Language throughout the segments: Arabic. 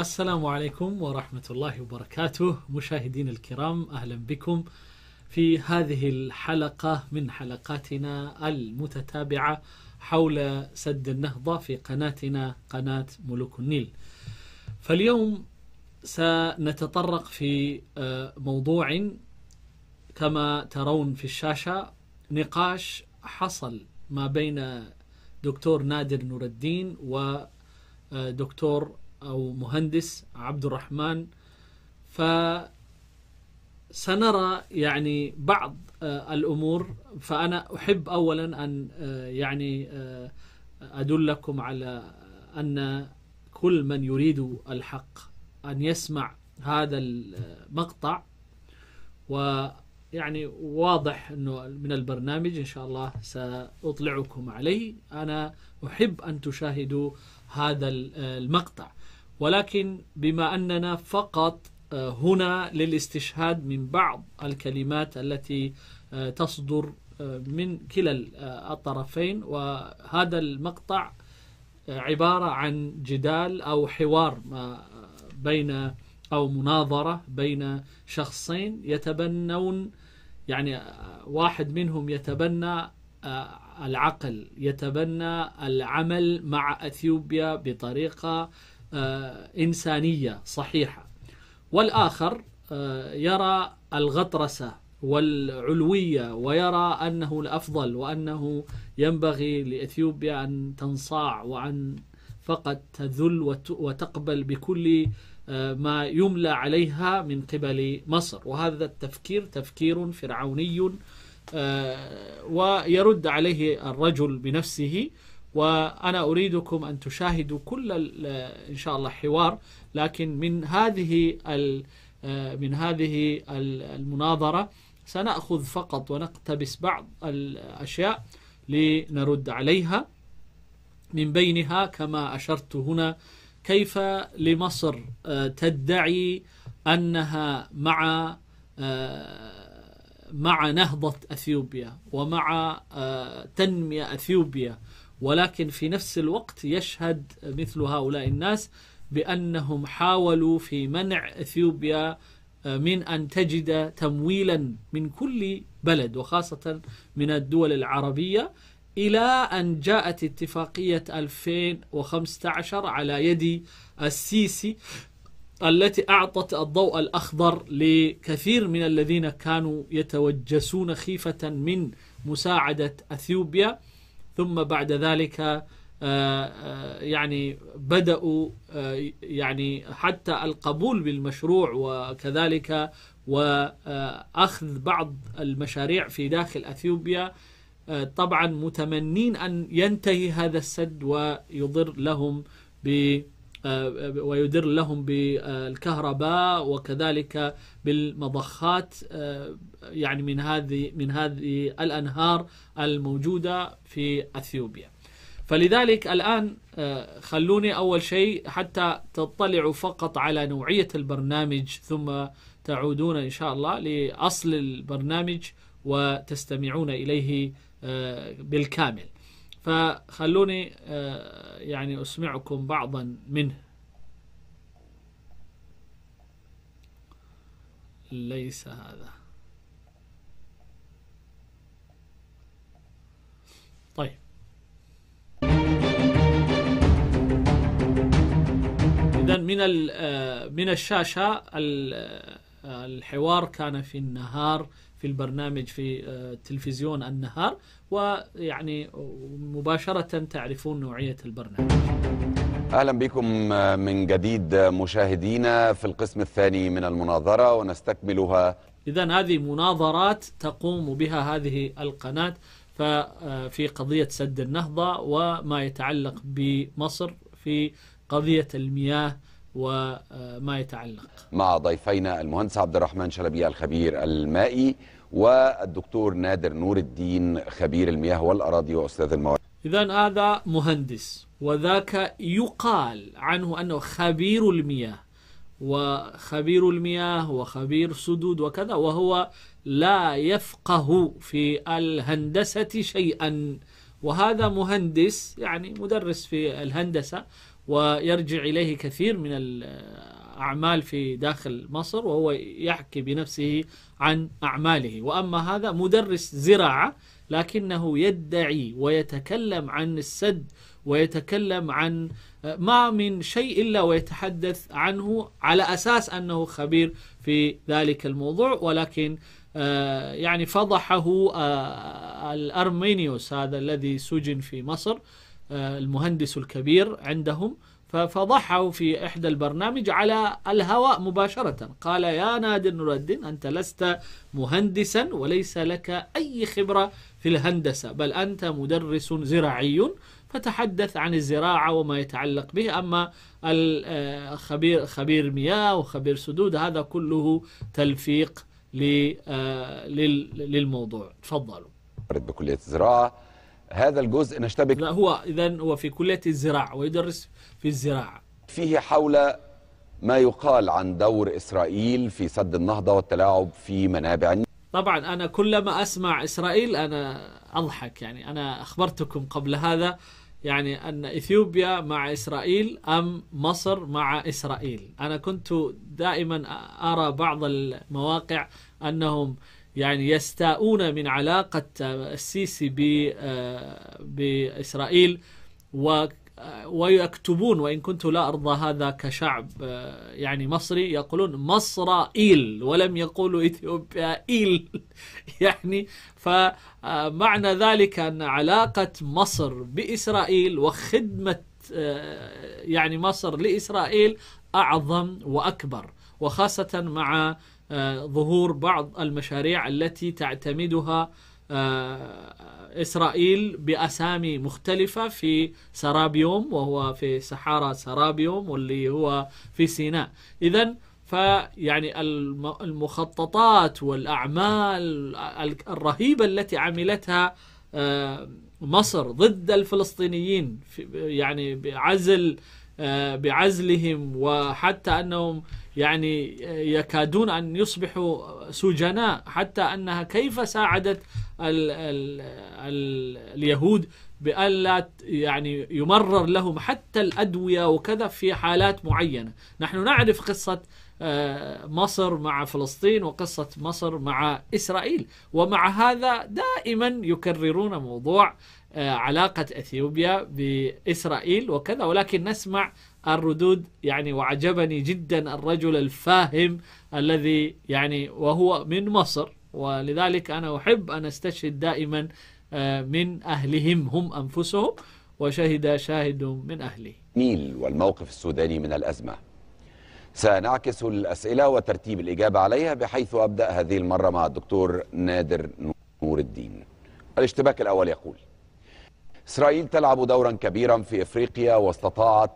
السلام عليكم ورحمة الله وبركاته مشاهدينا الكرام أهلا بكم في هذه الحلقة من حلقاتنا المتتابعة حول سد النهضة في قناتنا قناة ملوك النيل فاليوم سنتطرق في آه، موضوع كما ترون في الشاشة نقاش حصل ما بين دكتور نادر نور الدين ودكتور آه، أو مهندس عبد الرحمن فسنرى يعني بعض آه، الأمور فأنا أحب أولا أن آه، يعني آه، أدلكم على أن كل من يريد الحق أن يسمع هذا المقطع ويعني واضح أنه من البرنامج إن شاء الله سأطلعكم عليه أنا أحب أن تشاهدوا هذا المقطع ولكن بما أننا فقط آه، هنا للاستشهاد من بعض الكلمات التي آه، تصدر آه، من كلا الطرفين وهذا المقطع عبارة عن جدال أو حوار ما بين أو مناظرة بين شخصين يتبنون يعني واحد منهم يتبنى العقل يتبنى العمل مع أثيوبيا بطريقة آه، إنسانية صحيحة والآخر آه، يرى الغطرسة والعلوية ويرى أنه الأفضل وأنه ينبغي لإثيوبيا أن تنصاع وأن فقط تذل وتقبل بكل آه، ما يملى عليها من قبل مصر وهذا التفكير تفكير فرعوني ويرد عليه الرجل بنفسه وأنا أريدكم أن تشاهدوا كل إن شاء الله حوار لكن من هذه من هذه المناظرة سنأخذ فقط ونقتبس بعض الأشياء لنرد عليها من بينها كما أشرت هنا كيف لمصر آه، تدعي أنها مع آه، مع نهضة أثيوبيا ومع آه، تنمية أثيوبيا ولكن في نفس الوقت يشهد مثل هؤلاء الناس بأنهم حاولوا في منع إثيوبيا آه، من أن تجد تمويلا من كل بلد وخاصة من الدول العربية إلى أن جاءت اتفاقية 2015 على يد السيسي التي أعطت الضوء الأخضر لكثير من الذين كانوا يتوجسون خيفة من مساعدة أثيوبيا ثم بعد ذلك آه، آه، يعني بدأوا آه، يعني حتى القبول بالمشروع وكذلك وأخذ بعض المشاريع في داخل أثيوبيا طبعا متمنين أن ينتهي هذا السد ويضر لهم ب آه، ويدر لهم بالكهرباء وكذلك بالمضخات آه، يعني من هذه من هذه الانهار الموجوده في اثيوبيا. فلذلك الان آه، خلوني اول شيء حتى تطلعوا فقط على نوعيه البرنامج ثم تعودون ان شاء الله لاصل البرنامج وتستمعون اليه بالكامل. فخلوني آه، يعني أسمعكم بعضا منه ليس هذا طيب إذا من آه، من الشاشة آه، الحوار كان في النهار في البرنامج في آه، تلفزيون النهار ويعني مباشرة تعرفون نوعية البرنامج أهلا بكم آه، من جديد آه، مشاهدينا في القسم الثاني من المناظرة ونستكملها إذا هذه مناظرات تقوم بها هذه القناة ففي قضية سد النهضة وما يتعلق بمصر في قضية المياه وما يتعلق مع ضيفينا المهندس عبد الرحمن شلبي الخبير المائي والدكتور نادر نور الدين خبير المياه والأراضي وأستاذ الموارد إذا هذا مهندس وذاك يقال عنه أنه خبير المياه وخبير المياه وخبير سدود وكذا وهو لا يفقه في الهندسة شيئا وهذا مهندس يعني مدرس في الهندسة ويرجع إليه كثير من الأعمال في داخل مصر وهو يحكي بنفسه عن أعماله وأما هذا مدرس زراعة لكنه يدعي ويتكلم عن السد ويتكلم عن ما من شيء إلا ويتحدث عنه على أساس أنه خبير في ذلك الموضوع ولكن آه، يعني فضحه آه، الأرمينيوس هذا الذي سجن في مصر آه، المهندس الكبير عندهم ففضحه في إحدى البرنامج على الهواء مباشرة قال يا نادر نور الدين أنت لست مهندسا وليس لك أي خبرة في الهندسة بل أنت مدرس زراعي فتحدث عن الزراعة وما يتعلق به أما الخبير آه، خبير مياه وخبير سدود هذا كله تلفيق آه، للموضوع تفضلوا بكلية الزراعة هذا الجزء نشتبك لا هو إذا هو في كلية الزراعة ويدرس في الزراعة فيه حول ما يقال عن دور إسرائيل في سد النهضة والتلاعب في منابع طبعا أنا كلما أسمع إسرائيل أنا أضحك يعني أنا أخبرتكم قبل هذا يعني أن إثيوبيا مع إسرائيل أم مصر مع إسرائيل أنا كنت دائما أرى بعض المواقع أنهم يعني يستاءون من علاقة آه، السيسي آه، بإسرائيل آه، ويكتبون وإن كنت لا أرضى هذا كشعب يعني مصري يقولون مصرائيل ولم يقولوا إثيوبيائيل يعني فمعنى ذلك أن علاقة مصر بإسرائيل وخدمة يعني مصر لإسرائيل أعظم وأكبر وخاصة مع آه، ظهور بعض المشاريع التي تعتمدها آه، إسرائيل بأسامي مختلفة في سرابيوم وهو في صحارى سرابيوم واللي هو في سيناء إذا فيعني المخططات والأعمال الرهيبة التي عملتها آه، مصر ضد الفلسطينيين يعني بعزل بعزلهم وحتى أنهم يعني آه، يكادون أن يصبحوا سجناء حتى أنها كيف ساعدت الـ الـ الـ اليهود بألا يعني يمرر لهم حتى الأدوية وكذا في حالات معينة نحن نعرف قصة آه، مصر مع فلسطين وقصة مصر مع إسرائيل ومع هذا دائما يكررون موضوع آه، علاقة أثيوبيا بإسرائيل وكذا ولكن نسمع الردود يعني وعجبني جدا الرجل الفاهم الذي يعني وهو من مصر ولذلك أنا أحب أن أستشهد دائما آه، من أهلهم هم أنفسهم وشهد شاهد من أهله ميل والموقف السوداني من الأزمة سنعكس الأسئلة وترتيب الإجابة عليها بحيث أبدأ هذه المرة مع الدكتور نادر نور الدين الاشتباك الأول يقول إسرائيل تلعب دورا كبيرا في إفريقيا واستطاعت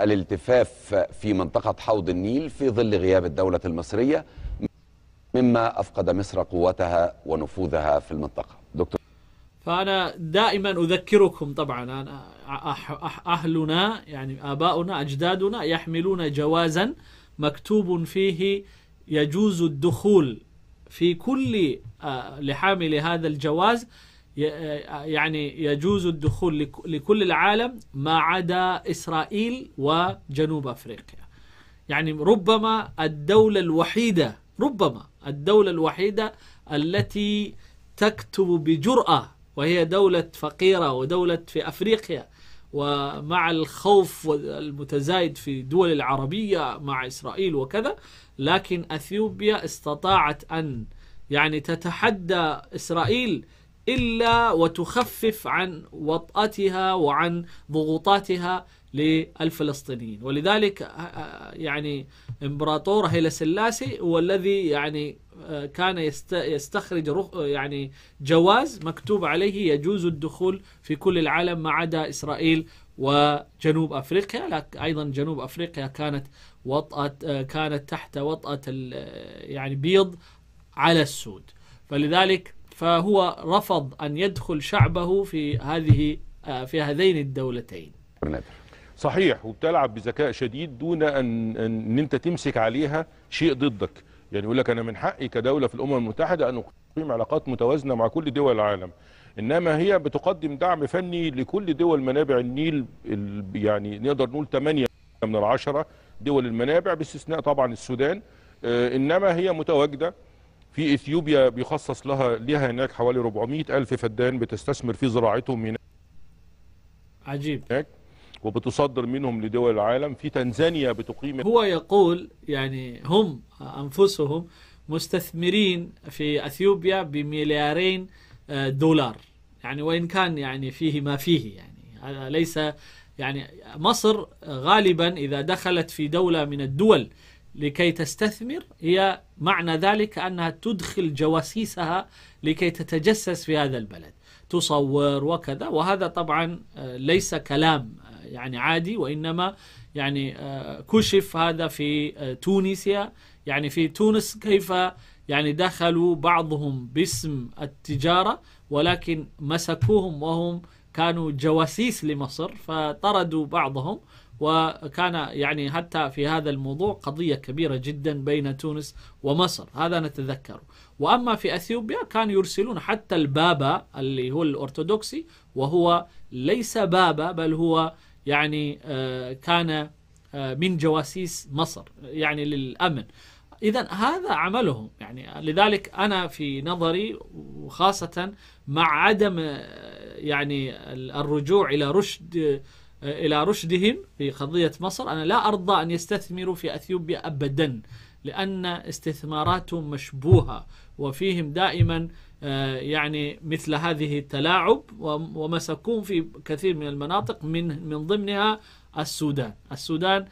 الالتفاف في منطقة حوض النيل في ظل غياب الدولة المصرية مما أفقد مصر قوتها ونفوذها في المنطقة دكتور فأنا دائما أذكركم طبعا أنا أهلنا يعني آباؤنا أجدادنا يحملون جوازا مكتوب فيه يجوز الدخول في كل آه، لحامل هذا الجواز يعني يجوز الدخول لكل العالم ما عدا إسرائيل وجنوب أفريقيا يعني ربما الدولة الوحيدة ربما الدولة الوحيدة التي تكتب بجرأة وهي دولة فقيرة ودولة في أفريقيا ومع الخوف المتزايد في الدول العربية مع إسرائيل وكذا لكن أثيوبيا استطاعت أن يعني تتحدى إسرائيل إلا وتخفف عن وطأتها وعن ضغوطاتها للفلسطينيين ولذلك آه، آه، يعني إمبراطور هيلا سلاسي هو الذي يعني آه، كان يستخرج يعني جواز مكتوب عليه يجوز الدخول في كل العالم ما عدا إسرائيل وجنوب افريقيا لكن ايضا جنوب افريقيا كانت وطأة كانت تحت وطأة يعني بيض على السود فلذلك فهو رفض أن يدخل شعبه في هذه في هذين الدولتين صحيح وبتلعب بذكاء شديد دون أن, أن أنت تمسك عليها شيء ضدك يعني يقول لك أنا من حقي كدولة في الأمم المتحدة أن أقيم علاقات متوازنة مع كل دول العالم انما هي بتقدم دعم فني لكل دول منابع النيل يعني نقدر نقول 8 من العشرة دول المنابع باستثناء طبعا السودان آه، انما هي متواجده في اثيوبيا بيخصص لها ليها هناك حوالي 400 الف فدان بتستثمر في زراعتهم هناك عجيب هناك وبتصدر منهم لدول العالم في تنزانيا بتقيم هو يقول يعني هم انفسهم مستثمرين في اثيوبيا بمليارين آه، دولار يعني وان كان يعني فيه ما فيه يعني هذا ليس يعني مصر غالبا اذا دخلت في دوله من الدول لكي تستثمر هي معنى ذلك أنها تدخل جواسيسها لكي تتجسس في هذا البلد تصور وكذا وهذا طبعا آه، ليس كلام آه، يعني عادي وإنما يعني آه، كشف هذا في تونسيا يعني في تونس كيف يعني دخلوا بعضهم باسم التجارة ولكن مسكوهم وهم كانوا جواسيس لمصر فطردوا بعضهم وكان يعني حتى في هذا الموضوع قضية كبيرة جدا بين تونس ومصر هذا نتذكره وأما في أثيوبيا كانوا يرسلون حتى البابا اللي هو الأرثوذكسي وهو ليس بابا بل هو يعني آه، كان آه، من جواسيس مصر يعني للأمن إذا هذا عملهم يعني لذلك أنا في نظري وخاصة مع عدم آه، يعني الرجوع إلى رشد إلى رشدهم في قضية مصر أنا لا أرضى أن يستثمروا في أثيوبيا أبدا لأن استثماراتهم مشبوهة وفيهم دائما آه، يعني مثل هذه التلاعب ومسكون في كثير من المناطق من من ضمنها السودان السودان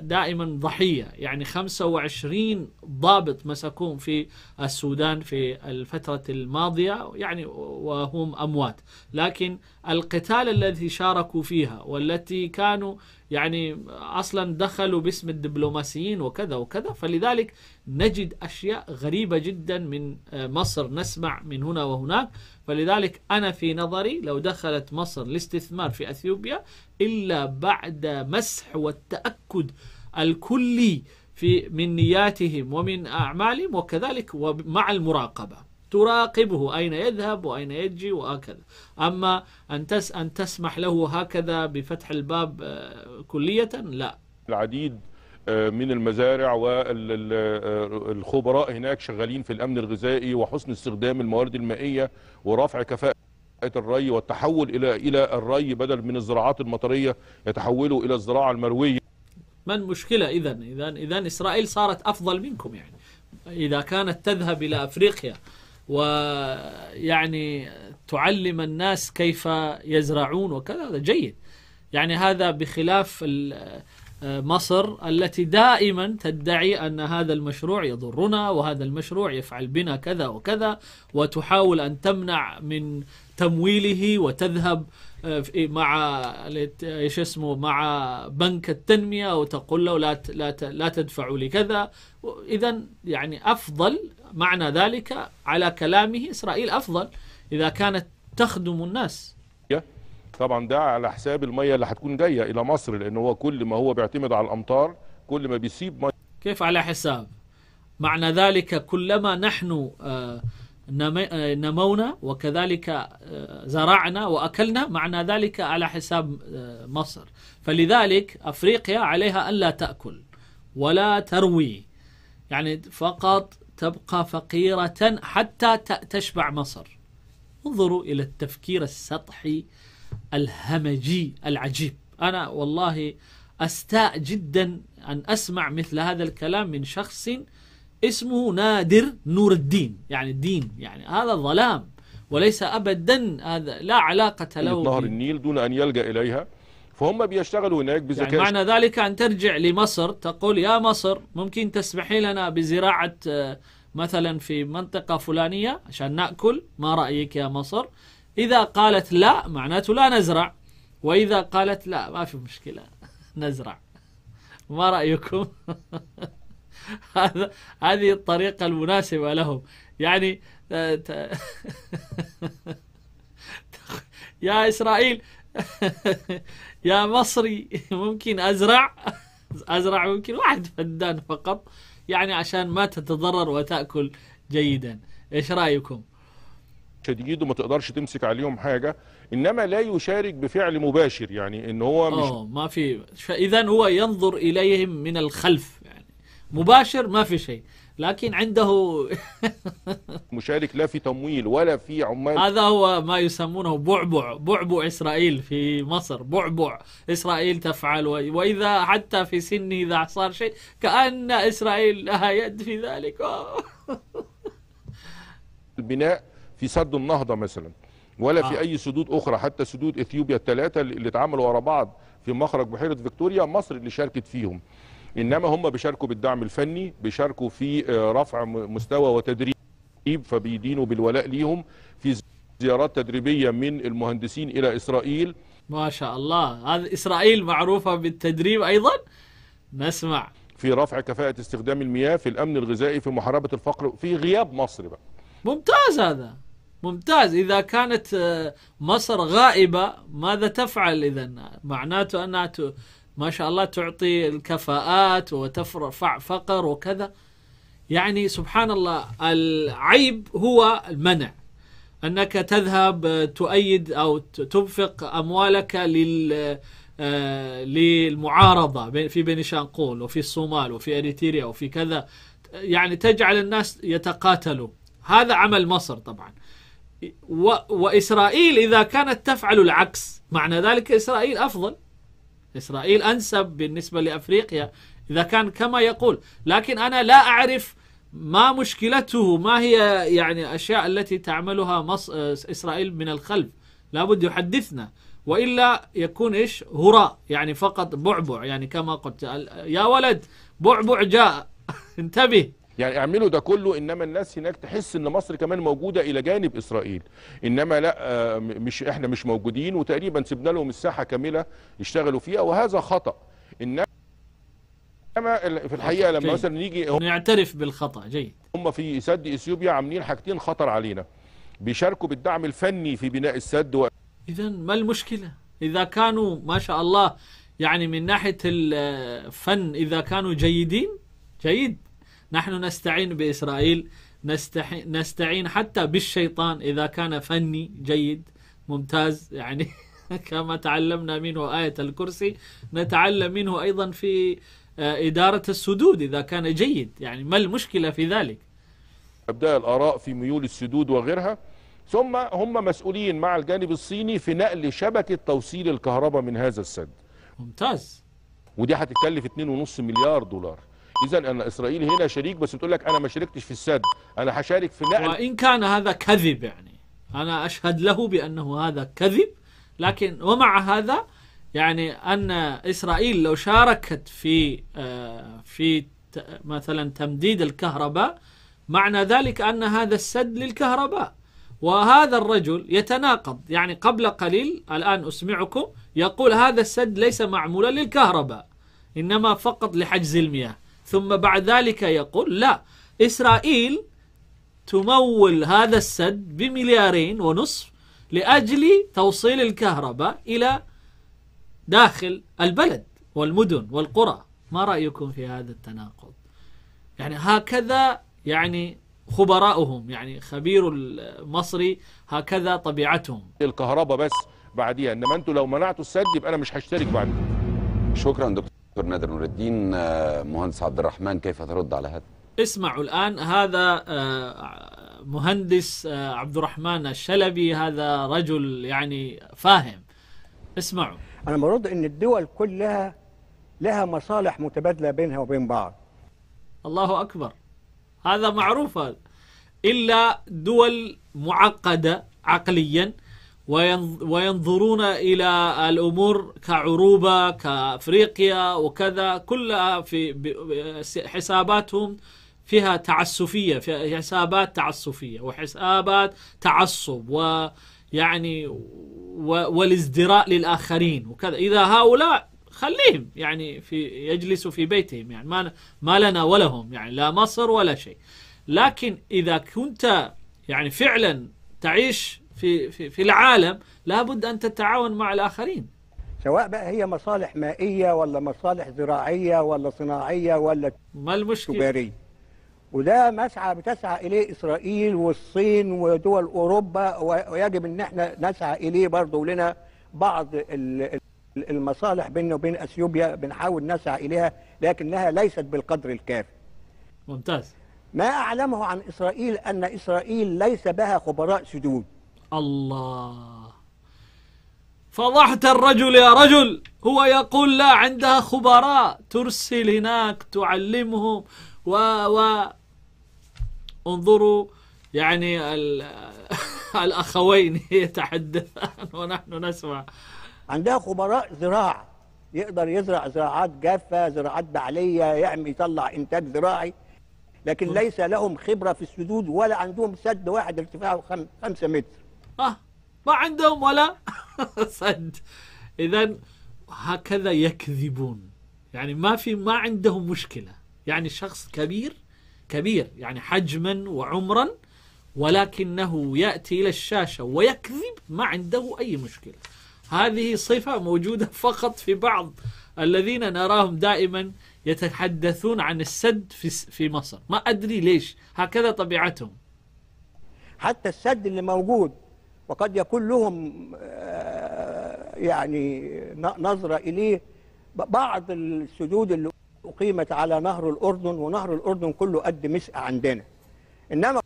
دائما ضحية يعني 25 ضابط مسكوهم في السودان في الفترة الماضية يعني وهم أموات لكن القتال الذي شاركوا فيها والتي كانوا يعني اصلا دخلوا باسم الدبلوماسيين وكذا وكذا فلذلك نجد اشياء غريبه جدا من آه، مصر نسمع من هنا وهناك فلذلك انا في نظري لو دخلت مصر لاستثمار في اثيوبيا الا بعد مسح والتاكد الكلي في من نياتهم ومن اعمالهم وكذلك ومع المراقبه تراقبه أين يذهب وأين يجي وهكذا أما أن, تس أن تسمح له هكذا بفتح الباب آه، كلية لا العديد آه، من المزارع والخبراء آه، هناك شغالين في الأمن الغذائي وحسن استخدام الموارد المائية ورفع كفاءة الري والتحول إلى إلى الري بدل من الزراعات المطرية يتحولوا إلى الزراعة المروية ما المشكلة إذا إذا إذا إسرائيل صارت أفضل منكم يعني إذا كانت تذهب إلى أفريقيا ويعني تعلم الناس كيف يزرعون وكذا هذا جيد يعني هذا بخلاف مصر التي دائما تدعي ان هذا المشروع يضرنا وهذا المشروع يفعل بنا كذا وكذا وتحاول ان تمنع من تمويله وتذهب آه، مع ايش اسمه مع بنك التنميه وتقول له لا لا لا تدفعوا لي كذا اذا يعني افضل معنى ذلك على كلامه إسرائيل أفضل إذا كانت تخدم الناس طبعا ده على حساب المية اللي هتكون جاية إلى مصر لأن هو كل ما هو بيعتمد على الأمطار كل ما بيسيب مية كيف على حساب معنى ذلك كلما نحن آه، آه، نمونا وكذلك آه، زرعنا وأكلنا معنى ذلك على حساب مصر فلذلك أفريقيا عليها ألا تأكل ولا تروي يعني فقط تبقى فقيرة حتى تشبع مصر انظروا إلى التفكير السطحي الهمجي العجيب أنا والله أستاء جدا أن أسمع مثل هذا الكلام من شخص اسمه نادر نور الدين يعني الدين يعني هذا ظلام وليس أبدا هذا لا علاقة له نهر النيل دون أن يلجأ إليها فهم بيشتغلوا هناك بذكاء يعني معنى ذلك أن ترجع لمصر تقول يا مصر ممكن تسمحي لنا بزراعة آه، مثلا في منطقة فلانية عشان نأكل ما رأيك يا مصر إذا قالت لا معناته لا نزرع وإذا قالت لا ما في مشكلة نزرع ما رأيكم هذا هذه الطريقة المناسبة لهم يعني آه، يا إسرائيل يا مصري ممكن أزرع أزرع ممكن واحد فدان فقط يعني عشان ما تتضرر وتأكل جيدا إيش رأيكم؟ شديد وما تقدرش تمسك عليهم حاجه انما لا يشارك بفعل مباشر يعني ان هو مش اه ما في فاذا هو ينظر اليهم من الخلف يعني مباشر ما في شيء لكن عنده مشارك لا في تمويل ولا في عمال هذا هو ما يسمونه بعبع بعبع إسرائيل في مصر بعبع إسرائيل تفعل وإذا حتى في سنه إذا صار شيء كأن إسرائيل لها يد في ذلك البناء في سد النهضة مثلا ولا آه. في أي سدود أخرى حتى سدود إثيوبيا الثلاثة اللي اتعملوا ورا بعض في مخرج بحيرة فيكتوريا مصر اللي شاركت فيهم انما هم بيشاركوا بالدعم الفني بيشاركوا في آه، رفع مستوى وتدريب فبيدينوا بالولاء ليهم في زيارات تدريبيه من المهندسين الى اسرائيل ما شاء الله هذه اسرائيل معروفه بالتدريب ايضا نسمع في رفع كفاءه استخدام المياه في الامن الغذائي في محاربه الفقر في غياب مصر بقى ممتاز هذا ممتاز إذا كانت آه، مصر غائبة ماذا تفعل إذا معناته أنها ما شاء الله تعطي الكفاءات وترفع فقر وكذا يعني سبحان الله العيب هو المنع انك تذهب تؤيد او تنفق اموالك لل آه، للمعارضه في بني شانقول وفي الصومال وفي اريتريا وفي كذا يعني تجعل الناس يتقاتلوا هذا عمل مصر طبعا واسرائيل اذا كانت تفعل العكس معنى ذلك اسرائيل افضل إسرائيل أنسب بالنسبة لأفريقيا إذا كان كما يقول لكن أنا لا أعرف ما مشكلته ما هي يعني الأشياء التي تعملها مص... إسرائيل من الخلف لابد يحدثنا وإلا يكون إيش هراء يعني فقط بعبع يعني كما قلت يا ولد بعبع جاء انتبه يعني اعملوا ده كله انما الناس هناك تحس ان مصر كمان موجوده الى جانب اسرائيل انما لا آه، مش احنا مش موجودين وتقريبا سيبنا لهم الساحه كامله يشتغلوا فيها وهذا خطا انما في الحقيقه لما مثلا نيجي نعترف بالخطا جيد هم في سد اثيوبيا عاملين حاجتين خطر علينا بيشاركوا بالدعم الفني في بناء السد و... اذا ما المشكله اذا كانوا ما شاء الله يعني من ناحيه الفن اذا كانوا جيدين جيد نحن نستعين بإسرائيل نستعين حتى بالشيطان إذا كان فني جيد ممتاز يعني كما تعلمنا منه آية الكرسي نتعلم منه أيضا في آه، إدارة السدود إذا كان جيد يعني ما المشكلة في ذلك أبداء الآراء في ميول السدود وغيرها ثم هم مسؤولين مع الجانب الصيني في نقل شبكة توصيل الكهرباء من هذا السد ممتاز ودي هتتكلف 2.5 مليار دولار اذا انا اسرائيل هنا شريك بس بتقول لك انا ما شاركتش في السد انا هشارك في نقل وان كان هذا كذب يعني انا اشهد له بانه هذا كذب لكن ومع هذا يعني ان اسرائيل لو شاركت في آه، في مثلا تمديد الكهرباء معنى ذلك ان هذا السد للكهرباء وهذا الرجل يتناقض يعني قبل قليل الان اسمعكم يقول هذا السد ليس معمولا للكهرباء انما فقط لحجز المياه ثم بعد ذلك يقول لا إسرائيل تمول هذا السد بمليارين ونصف لأجل توصيل الكهرباء إلى داخل البلد والمدن والقرى ما رأيكم في هذا التناقض يعني هكذا يعني خبراؤهم يعني خبير المصري هكذا طبيعتهم الكهرباء بس بعديها انما انتوا لو منعتوا السد يبقى انا مش هشترك بعد شكرا دكتور دكتور نادر نور الدين آه، مهندس عبد الرحمن كيف ترد على هذا؟ اسمعوا الآن هذا آه، مهندس آه، عبد الرحمن الشلبي هذا رجل يعني فاهم اسمعوا أنا برد إن الدول كلها لها مصالح متبادلة بينها وبين بعض الله أكبر هذا معروف هذا إلا دول معقدة عقليا وينظرون إلى الأمور كعروبة كأفريقيا وكذا كلها في حساباتهم فيها تعسفية في حسابات تعسفية وحسابات تعصب ويعني والازدراء للآخرين وكذا إذا هؤلاء خليهم يعني في يجلسوا في بيتهم يعني ما ما لنا ولهم يعني لا مصر ولا شيء لكن إذا كنت يعني فعلا تعيش في في في العالم لابد ان تتعاون مع الاخرين سواء بقى هي مصالح مائيه ولا مصالح زراعيه ولا صناعيه ولا ما المشكله تجاريه وده مسعى بتسعى اليه اسرائيل والصين ودول اوروبا ويجب ان احنا نسعى اليه برضه ولنا بعض المصالح بيننا وبين اثيوبيا بنحاول نسعى اليها لكنها ليست بالقدر الكافي. ممتاز. ما اعلمه عن اسرائيل ان اسرائيل ليس بها خبراء سدود. الله فضحت الرجل يا رجل هو يقول لا عندها خبراء ترسل هناك تعلمهم و و انظروا يعني ال... الاخوين يتحدثان ونحن نسمع عندها خبراء زراعه يقدر يزرع زراعات جافه زراعات بعليه يعمل يطلع انتاج زراعي لكن ليس لهم خبره في السدود ولا عندهم سد واحد ارتفاعه خمسة متر آه ما عندهم ولا صد إذا هكذا يكذبون يعني ما في ما عندهم مشكلة يعني شخص كبير كبير يعني حجما وعمرا ولكنه يأتي إلى الشاشة ويكذب ما عنده أي مشكلة هذه صفة موجودة فقط في بعض الذين نراهم دائما يتحدثون عن السد في في مصر ما أدري ليش هكذا طبيعتهم حتى السد اللي موجود وقد يكون لهم آه، يعني نظرة إليه بعض السدود اللي أقيمت على نهر الأردن ونهر الأردن كله قد مسقى عندنا إنما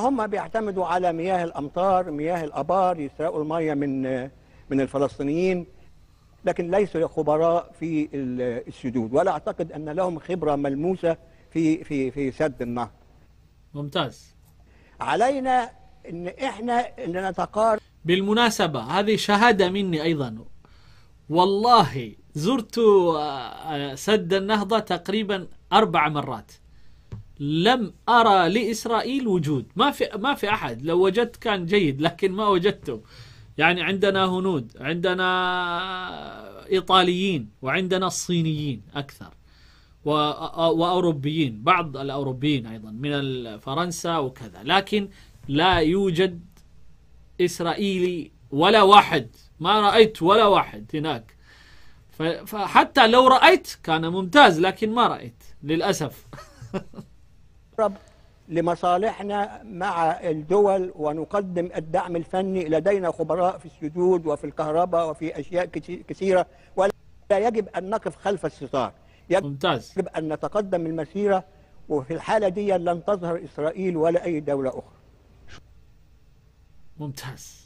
هم بيعتمدوا على مياه الأمطار مياه الأبار يسرقوا المية من من الفلسطينيين لكن ليسوا خبراء في السدود ولا أعتقد أن لهم خبرة ملموسة في في في سد النهر ممتاز علينا ان احنا اللي نتقارب بالمناسبة هذه شهادة مني أيضا والله زرت آه، سد النهضة تقريبا أربع مرات لم أرى لإسرائيل وجود ما في ما في أحد لو وجدت كان جيد لكن ما وجدته يعني عندنا هنود عندنا إيطاليين وعندنا الصينيين أكثر آه، آه، وأوروبيين بعض الأوروبيين أيضا من فرنسا وكذا لكن لا يوجد إسرائيلي ولا واحد ما رأيت ولا واحد هناك فحتى لو رأيت كان ممتاز لكن ما رأيت للأسف رب لمصالحنا مع الدول ونقدم الدعم الفني لدينا خبراء في السدود وفي الكهرباء وفي أشياء كثيرة ولا يجب أن نقف خلف الستار ممتاز يجب أن نتقدم المسيرة وفي الحالة دي لن تظهر إسرائيل ولا أي دولة أخرى ممتاز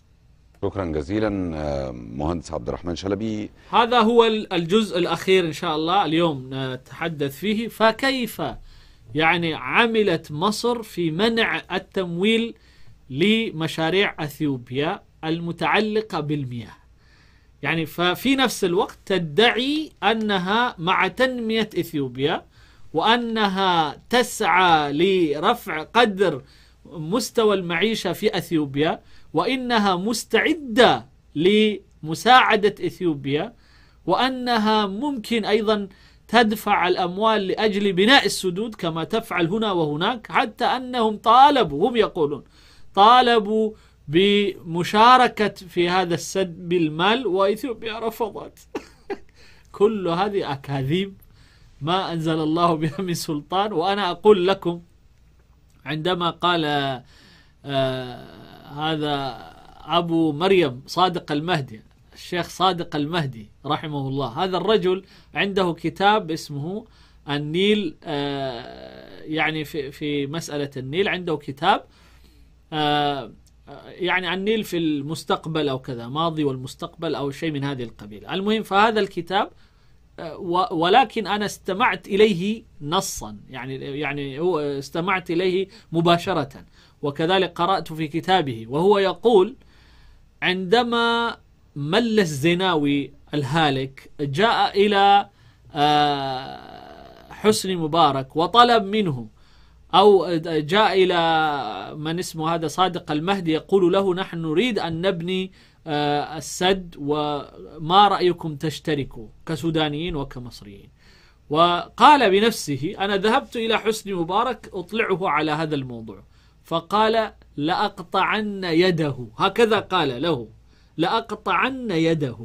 شكرا جزيلا آه، مهندس عبد الرحمن شلبي هذا هو الجزء الأخير إن شاء الله اليوم نتحدث فيه فكيف يعني عملت مصر في منع التمويل لمشاريع أثيوبيا المتعلقة بالمياه يعني ففي نفس الوقت تدعي أنها مع تنمية إثيوبيا وأنها تسعى لرفع قدر مستوى المعيشة في أثيوبيا وإنها مستعدة لمساعدة إثيوبيا وأنها ممكن أيضا تدفع الأموال لأجل بناء السدود كما تفعل هنا وهناك حتى أنهم طالبوا هم يقولون طالبوا بمشاركة في هذا السد بالمال وإثيوبيا رفضت كل هذه أكاذيب ما أنزل الله بها من سلطان وأنا أقول لكم عندما قال آه هذا أبو مريم صادق المهدي الشيخ صادق المهدي رحمه الله هذا الرجل عنده كتاب اسمه النيل آه، يعني في في مسألة النيل عنده كتاب آه، آه، يعني النيل في المستقبل أو كذا ماضي والمستقبل أو شيء من هذه القبيلة المهم فهذا الكتاب ولكن أنا استمعت إليه نصا يعني يعني استمعت إليه مباشرة وكذلك قرأت في كتابه وهو يقول عندما مل الزناوي الهالك جاء إلى آه، حسن مبارك وطلب منه أو جاء إلى من اسمه هذا صادق المهدي يقول له نحن نريد أن نبني آه، السد وما رأيكم تشتركوا كسودانيين وكمصريين وقال بنفسه أنا ذهبت إلى حسن مبارك أطلعه على هذا الموضوع فقال لأقطعن يده هكذا قال له لأقطعن يده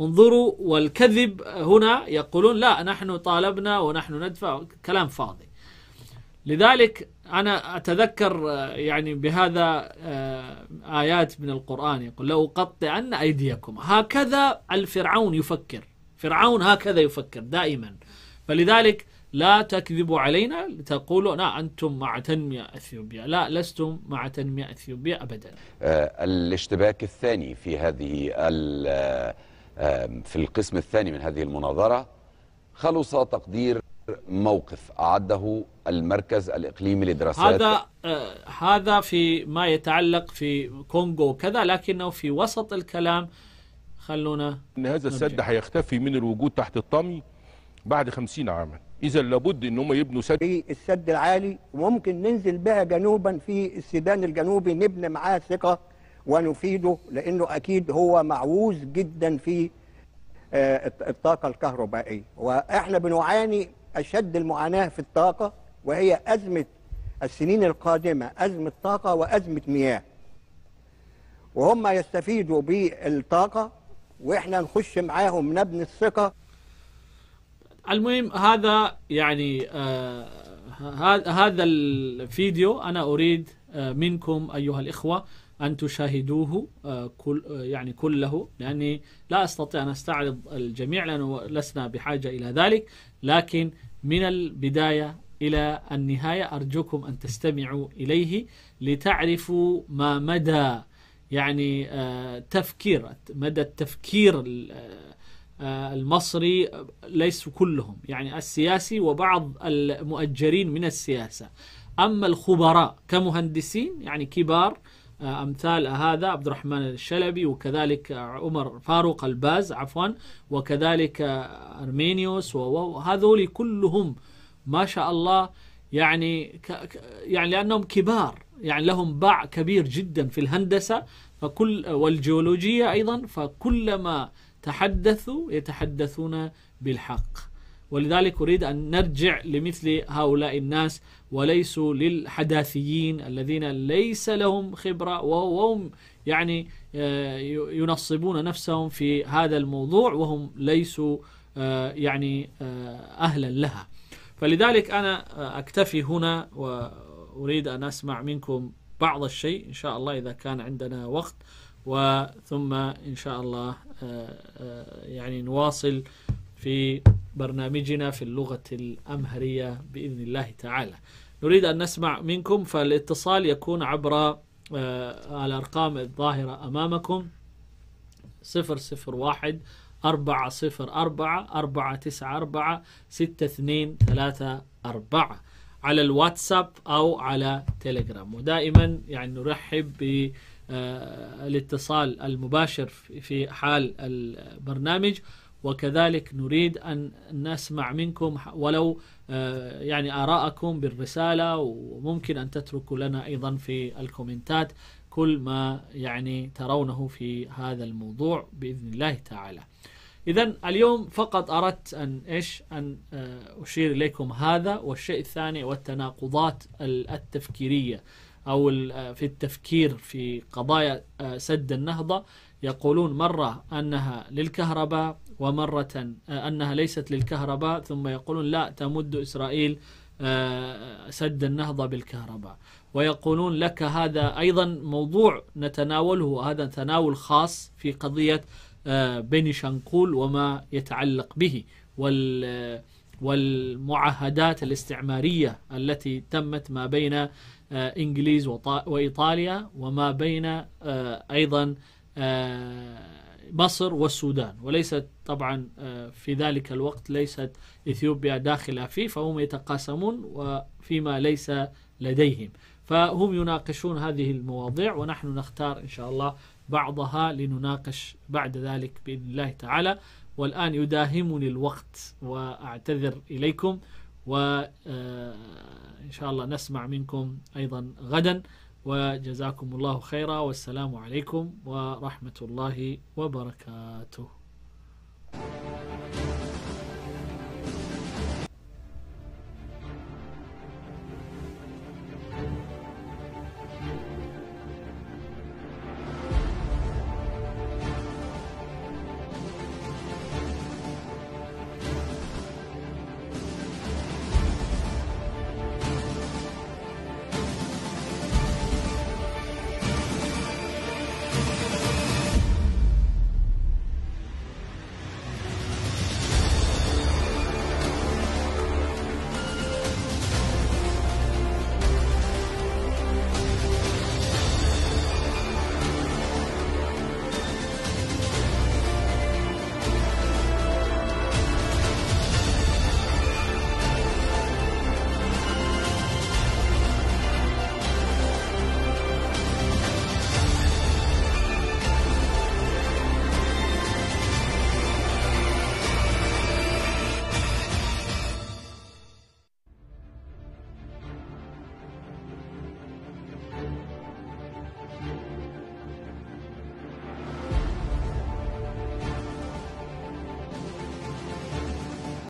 انظروا والكذب هنا يقولون لا نحن طالبنا ونحن ندفع كلام فاضي لذلك أنا أتذكر آه، يعني بهذا آه، آيات من القرآن يقول لأقطعن أيديكم هكذا الفرعون يفكر فرعون هكذا يفكر دائما فلذلك لا تكذبوا علينا لتقولوا لا أنتم مع تنمية أثيوبيا لا لستم مع تنمية أثيوبيا أبدا آه، الاشتباك الثاني في هذه آه، في القسم الثاني من هذه المناظرة خلص تقدير موقف أعده المركز الإقليمي لدراسات هذا آه هذا في ما يتعلق في كونغو كذا لكنه في وسط الكلام خلونا ان هذا السد هيختفي من الوجود تحت الطمي بعد خمسين عاما اذا لابد ان هم يبنوا سد في السد العالي وممكن ننزل بها جنوبا في السودان الجنوبي نبني معاه ثقه ونفيده لانه اكيد هو معوز جدا في آه، الطاقه الكهربائيه واحنا بنعاني اشد المعاناه في الطاقه وهي ازمه السنين القادمه ازمه طاقه وازمه مياه وهم يستفيدوا بالطاقه واحنا نخش معاهم نبني الثقه المهم هذا يعني آه، هذا الفيديو أنا أريد آه، منكم أيها الإخوة أن تشاهدوه آه، كل يعني كله لأني لا أستطيع أن أستعرض الجميع لأنه لسنا بحاجة إلى ذلك لكن من البداية إلى النهاية أرجوكم أن تستمعوا إليه لتعرفوا ما مدى يعني تفكير مدى التفكير آه، المصري ليس كلهم يعني السياسي وبعض المؤجرين من السياسة أما الخبراء كمهندسين يعني كبار آه، أمثال هذا عبد الرحمن الشلبي وكذلك عمر فاروق الباز عفوا وكذلك أرمينيوس وهذول كلهم ما شاء الله يعني يعني لأنهم كبار يعني لهم باع كبير جدا في الهندسة فكل والجيولوجية أيضا فكلما تحدثوا يتحدثون بالحق ولذلك أريد أن نرجع لمثل هؤلاء الناس وليسوا للحداثيين الذين ليس لهم خبرة وهم يعني آه، ينصبون نفسهم في هذا الموضوع وهم ليسوا آه، يعني آه، أهلا لها فلذلك أنا أكتفي هنا وأريد أن أسمع منكم بعض الشيء إن شاء الله إذا كان عندنا وقت وثم إن شاء الله آه، آه، يعني نواصل في برنامجنا في اللغة الأمهرية بإذن الله تعالى نريد أن نسمع منكم فالاتصال يكون عبر آه، الأرقام الظاهرة أمامكم 001 أربعة صفر أربعة أربعة تسعة أربعة ستة اثنين ثلاثة أربعة على الواتساب أو على تيليجرام ودائما يعني نرحب ب آه، الاتصال المباشر في حال البرنامج وكذلك نريد أن نسمع منكم ولو آه، يعني آراءكم بالرسالة وممكن أن تتركوا لنا أيضا في الكومنتات كل ما يعني ترونه في هذا الموضوع بإذن الله تعالى إذا اليوم فقط أردت أن إيش أن آه، أشير إليكم هذا والشيء الثاني والتناقضات التفكيرية أو آه، في التفكير في قضايا آه، سد النهضة يقولون مرة أنها للكهرباء ومرة آه، أنها ليست للكهرباء ثم يقولون لا تمد إسرائيل سد النهضة بالكهرباء ويقولون لك هذا أيضا موضوع نتناوله هذا تناول خاص في قضية بني شنقول وما يتعلق به وال والمعاهدات الاستعمارية التي تمت ما بين آه، إنجليز وإيطاليا وما بين آه، أيضا آه، مصر والسودان وليست طبعا في ذلك الوقت ليست إثيوبيا داخلة فيه فهم يتقاسمون فيما ليس لديهم فهم يناقشون هذه المواضيع ونحن نختار إن شاء الله بعضها لنناقش بعد ذلك بإذن الله تعالى والآن يداهمني الوقت وأعتذر إليكم وإن آه، شاء الله نسمع منكم أيضا غدا وجزاكم الله خيرا والسلام عليكم ورحمة الله وبركاته